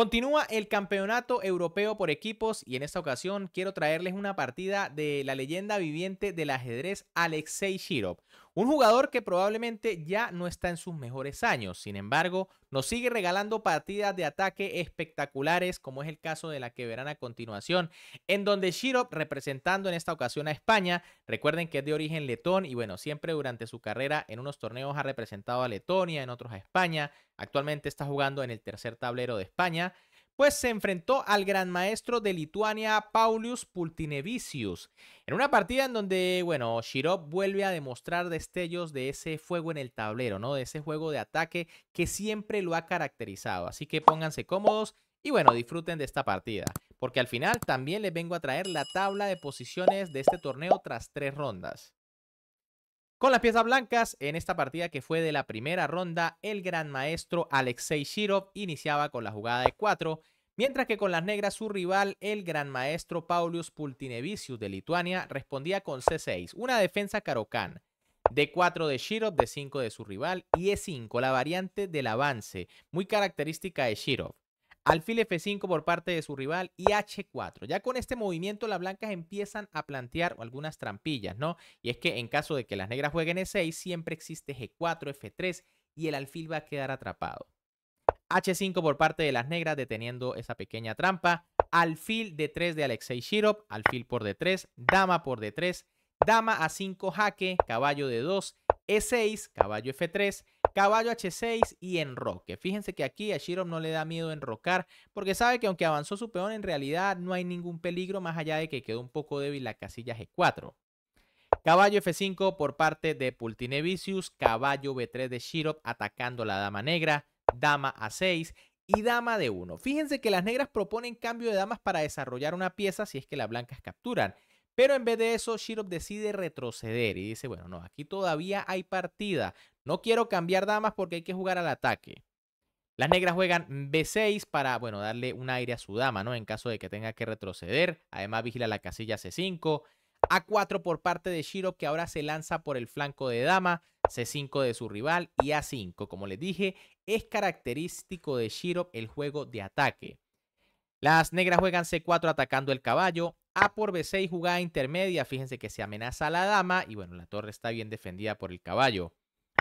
Continúa el campeonato europeo por equipos y en esta ocasión quiero traerles una partida de la leyenda viviente del ajedrez Alexei Shirov, un jugador que probablemente ya no está en sus mejores años, sin embargo nos sigue regalando partidas de ataque espectaculares como es el caso de la que verán a continuación, en donde Shirov representando en esta ocasión a España, recuerden que es de origen letón y bueno, siempre durante su carrera en unos torneos ha representado a Letonia, en otros a España, actualmente está jugando en el tercer tablero de España, pues se enfrentó al gran maestro de Lituania, Paulius Pultinevicius, en una partida en donde, bueno, Shirov vuelve a demostrar destellos de ese fuego en el tablero, ¿no? De ese juego de ataque que siempre lo ha caracterizado. Así que pónganse cómodos y, bueno, disfruten de esta partida, porque al final también les vengo a traer la tabla de posiciones de este torneo tras tres rondas. Con las piezas blancas, en esta partida que fue de la primera ronda, el gran maestro Alexei Shirov iniciaba con la jugada de 4, mientras que con las negras su rival, el gran maestro Paulius Pultinevicius de Lituania, respondía con C6, una defensa carocán. D4 de Shirov, D5 de su rival y E5, la variante del avance, muy característica de Shirov alfil F5 por parte de su rival y H4. Ya con este movimiento las blancas empiezan a plantear algunas trampillas, ¿no? Y es que en caso de que las negras jueguen E6, siempre existe G4, F3 y el alfil va a quedar atrapado. H5 por parte de las negras deteniendo esa pequeña trampa. Alfil D3 de Alexei Shirov, alfil por D3, dama por D3, dama A5 jaque, caballo de 2 e6, caballo F3, caballo H6 y enroque. Fíjense que aquí a Shirop no le da miedo enrocar porque sabe que aunque avanzó su peón en realidad no hay ningún peligro más allá de que quedó un poco débil la casilla G4. Caballo F5 por parte de Pultinevicius, caballo B3 de Shirov atacando la dama negra, dama A6 y dama de 1. Fíjense que las negras proponen cambio de damas para desarrollar una pieza si es que las blancas capturan. Pero en vez de eso, Shirov decide retroceder y dice, bueno, no, aquí todavía hay partida. No quiero cambiar damas porque hay que jugar al ataque. Las negras juegan B6 para, bueno, darle un aire a su dama, ¿no? En caso de que tenga que retroceder. Además vigila la casilla C5. A4 por parte de Shirov que ahora se lanza por el flanco de dama. C5 de su rival y A5. Como les dije, es característico de Shirov el juego de ataque. Las negras juegan C4 atacando el caballo. A por B6, jugada intermedia. Fíjense que se amenaza a la dama y bueno, la torre está bien defendida por el caballo.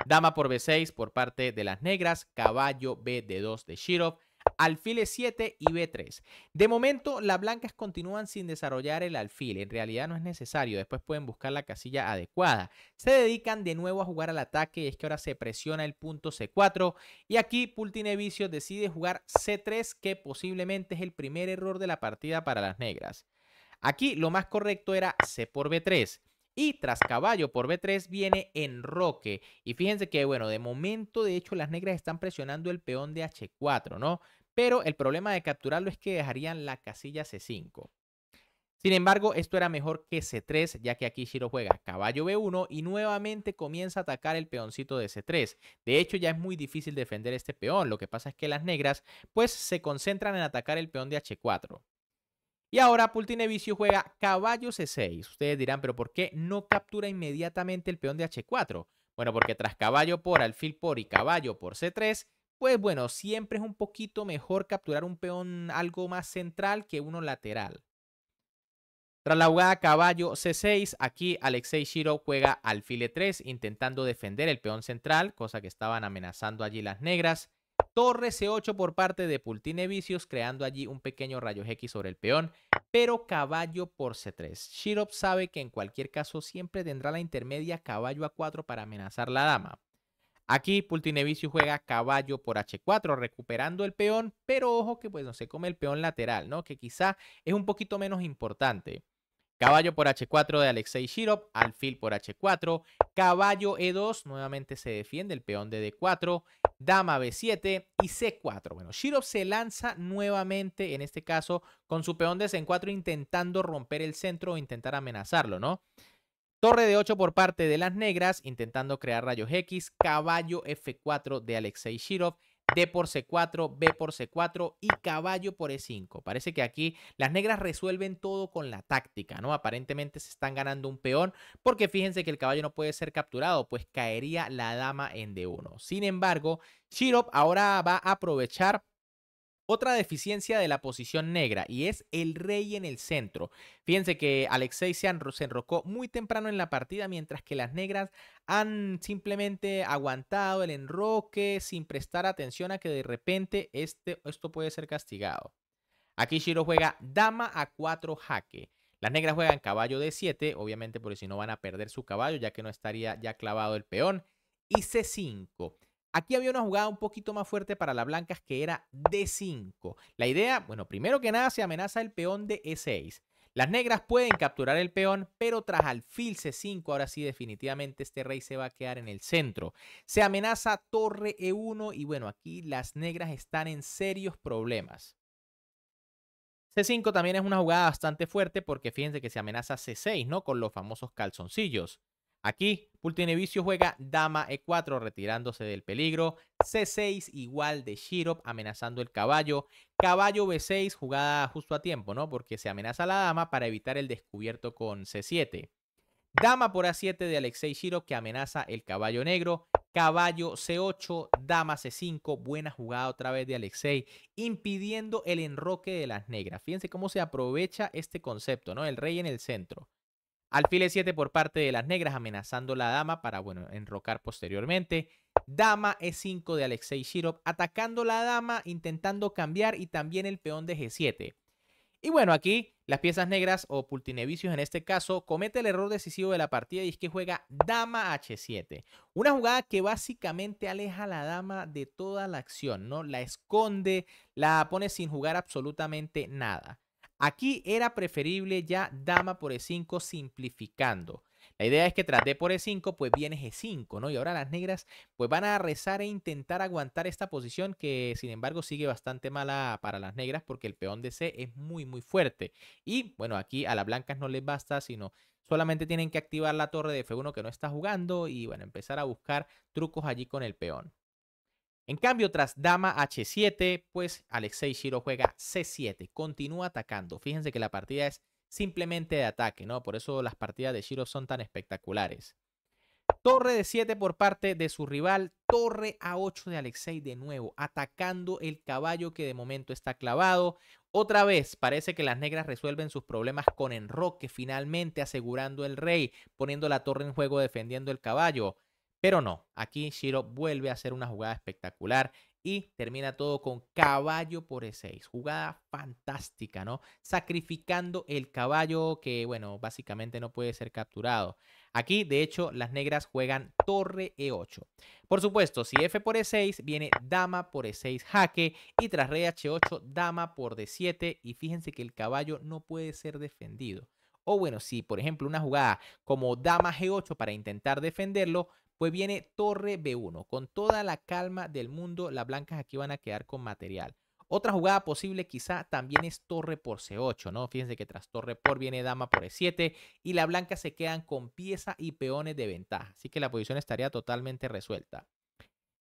Dama por B6 por parte de las negras, caballo B de 2 de Shirov, alfil 7 y B3. De momento, las blancas continúan sin desarrollar el alfil, en realidad no es necesario, después pueden buscar la casilla adecuada. Se dedican de nuevo a jugar al ataque y es que ahora se presiona el punto C4 y aquí pultinevicio decide jugar C3 que posiblemente es el primer error de la partida para las negras. Aquí lo más correcto era C por B3. Y tras caballo por B3 viene enroque. Y fíjense que, bueno, de momento, de hecho, las negras están presionando el peón de H4, ¿no? Pero el problema de capturarlo es que dejarían la casilla C5. Sin embargo, esto era mejor que C3, ya que aquí Shiro juega caballo B1 y nuevamente comienza a atacar el peoncito de C3. De hecho, ya es muy difícil defender este peón. Lo que pasa es que las negras, pues, se concentran en atacar el peón de H4. Y ahora Pultinevicio juega caballo C6. E Ustedes dirán, pero ¿por qué no captura inmediatamente el peón de H4? Bueno, porque tras caballo por, alfil por y caballo por C3, pues bueno, siempre es un poquito mejor capturar un peón algo más central que uno lateral. Tras la jugada caballo C6, aquí Alexei Shiro juega alfil E3 intentando defender el peón central, cosa que estaban amenazando allí las negras torre C8 por parte de Pultinevicius, creando allí un pequeño rayo X sobre el peón, pero caballo por C3. Shirop sabe que en cualquier caso siempre tendrá la intermedia caballo A4 para amenazar la dama. Aquí Pultinevicius juega caballo por H4, recuperando el peón, pero ojo que pues no se come el peón lateral, ¿no? Que quizá es un poquito menos importante. Caballo por H4 de Alexei Shirov, alfil por H4, caballo E2, nuevamente se defiende el peón de D4, dama B7 y C4. Bueno, Shirov se lanza nuevamente, en este caso, con su peón de C4 intentando romper el centro o intentar amenazarlo, ¿no? Torre de 8 por parte de las negras, intentando crear rayos X, caballo F4 de Alexei Shirov, D por C4, B por C4 y caballo por E5. Parece que aquí las negras resuelven todo con la táctica, ¿no? Aparentemente se están ganando un peón porque fíjense que el caballo no puede ser capturado, pues caería la dama en D1. Sin embargo, Shirop ahora va a aprovechar otra deficiencia de la posición negra y es el rey en el centro. Fíjense que Alexei se, enrocó muy temprano en la partida mientras que las negras han simplemente aguantado el enroque sin prestar atención a que de repente este, esto puede ser castigado. Aquí Shiro juega dama a 4 jaque. Las negras juegan caballo de 7, obviamente porque si no van a perder su caballo ya que no estaría ya clavado el peón. Y C5. Aquí había una jugada un poquito más fuerte para las blancas que era D5. La idea, bueno, primero que nada se amenaza el peón de E6. Las negras pueden capturar el peón, pero tras alfil C5, ahora sí definitivamente este rey se va a quedar en el centro. Se amenaza torre E1 y bueno, aquí las negras están en serios problemas. C5 también es una jugada bastante fuerte porque fíjense que se amenaza C6, ¿no? Con los famosos calzoncillos. Aquí, Pultinevicio juega dama e4 retirándose del peligro, c6 igual de Shirop, amenazando el caballo, caballo b6 jugada justo a tiempo, ¿no? Porque se amenaza la dama para evitar el descubierto con c7. Dama por a7 de Alexei Shirop que amenaza el caballo negro, caballo c8, dama c5, buena jugada otra vez de Alexei, impidiendo el enroque de las negras. Fíjense cómo se aprovecha este concepto, ¿no? El rey en el centro. Alfil E7 por parte de las negras, amenazando la dama para, bueno, enrocar posteriormente. Dama E5 de Alexei Shirov, atacando la dama, intentando cambiar y también el peón de G7. Y bueno, aquí las piezas negras o pultinevicios en este caso comete el error decisivo de la partida y es que juega dama h7. Una jugada que básicamente aleja a la dama de toda la acción, ¿no? La esconde, la pone sin jugar absolutamente nada. Aquí era preferible ya dama por E5 simplificando. La idea es que tras D por E5, pues viene G5, ¿no? Y ahora las negras, pues van a rezar e intentar aguantar esta posición que, sin embargo, sigue bastante mala para las negras porque el peón de C es muy, muy fuerte. Y, bueno, aquí a las blancas no les basta, sino solamente tienen que activar la torre de F1 que no está jugando y, bueno, empezar a buscar trucos allí con el peón. En cambio, tras dama h7, pues Alexei Shiro juega c7, continúa atacando. Fíjense que la partida es simplemente de ataque, ¿no? Por eso las partidas de Shiro son tan espectaculares. Torre de 7 por parte de su rival, torre a 8 de Alexei de nuevo, atacando el caballo que de momento está clavado. Otra vez parece que las negras resuelven sus problemas con enroque, finalmente asegurando el rey, poniendo la torre en juego defendiendo el caballo. Pero no, aquí Shiro vuelve a hacer una jugada espectacular y termina todo con caballo por E6. Jugada fantástica, ¿no? Sacrificando el caballo que, bueno, básicamente no puede ser capturado. Aquí, de hecho, las negras juegan torre E8. Por supuesto, si F por E6, viene dama por E6 jaque y tras rey H8, dama por D7 y fíjense que el caballo no puede ser defendido. O bueno, si por ejemplo una jugada como dama G8 para intentar defenderlo, pues viene torre B1. Con toda la calma del mundo, las blancas aquí van a quedar con material. Otra jugada posible quizá también es torre por C8, ¿no? Fíjense que tras torre por viene dama por E7 y las blancas se quedan con pieza y peones de ventaja. Así que la posición estaría totalmente resuelta.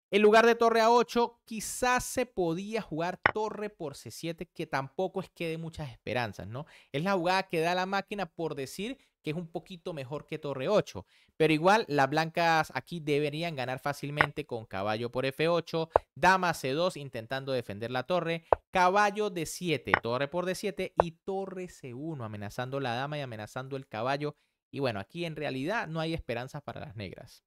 En lugar de torre a 8, quizás se podía jugar torre por C7, que tampoco es que de muchas esperanzas, ¿no? Es la jugada que da la máquina por decir que es un poquito mejor que torre 8. Pero igual, las blancas aquí deberían ganar fácilmente con caballo por F8, dama C2 intentando defender la torre, caballo D7, torre por D7 y torre C1 amenazando la dama y amenazando el caballo. Y bueno, aquí en realidad no hay esperanzas para las negras.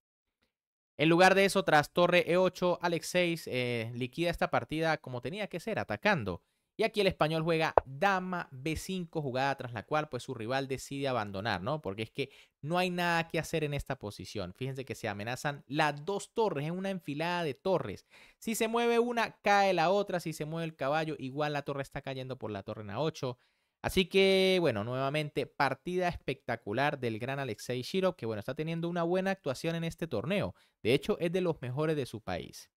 En lugar de eso, tras torre E8, Alex 6 eh, liquida esta partida como tenía que ser, atacando. Y aquí el español juega dama B5, jugada tras la cual pues su rival decide abandonar, ¿no? Porque es que no hay nada que hacer en esta posición. Fíjense que se amenazan las dos torres, es una enfilada de torres. Si se mueve una, cae la otra. Si se mueve el caballo, igual la torre está cayendo por la torre en A8. Así que, bueno, nuevamente, partida espectacular del gran Alexei Shirov, que bueno, está teniendo una buena actuación en este torneo. De hecho, es de los mejores de su país.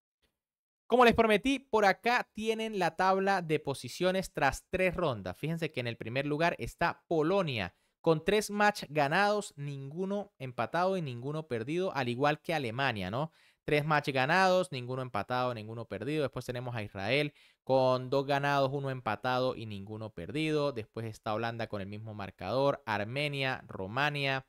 Como les prometí, por acá tienen la tabla de posiciones tras tres rondas. Fíjense que en el primer lugar está Polonia, con tres match ganados, ninguno empatado y ninguno perdido, al igual que Alemania, ¿no? Tres match ganados, ninguno empatado, ninguno perdido. Después tenemos a Israel con dos ganados, uno empatado y ninguno perdido. Después está Holanda con el mismo marcador, Armenia, Romania.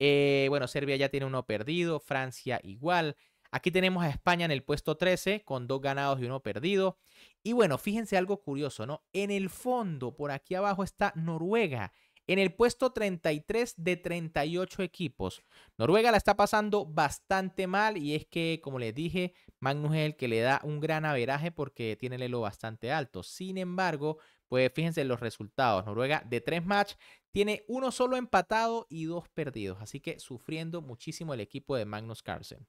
Eh, bueno, Serbia ya tiene uno perdido, Francia igual. Aquí tenemos a España en el puesto 13 con dos ganados y uno perdido. Y bueno, fíjense algo curioso, ¿no? En el fondo, por aquí abajo está Noruega. En el puesto 33 de 38 equipos. Noruega la está pasando bastante mal y es que, como les dije, Magnus es el que le da un gran averaje porque tiene el elo bastante alto. Sin embargo, pues fíjense los resultados. Noruega de tres match tiene uno solo empatado y dos perdidos. Así que sufriendo muchísimo el equipo de Magnus Carlsen.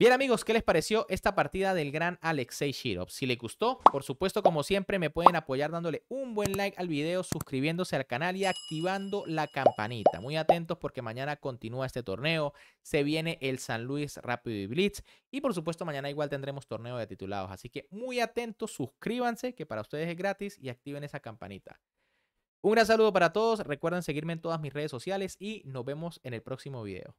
Bien amigos, ¿qué les pareció esta partida del gran Alexei Shirov? Si les gustó, por supuesto como siempre me pueden apoyar dándole un buen like al video, suscribiéndose al canal y activando la campanita. Muy atentos porque mañana continúa este torneo, se viene el San Luis Rápido y Blitz y por supuesto mañana igual tendremos torneo de titulados. Así que muy atentos, suscríbanse que para ustedes es gratis y activen esa campanita. Un gran saludo para todos, recuerden seguirme en todas mis redes sociales y nos vemos en el próximo video.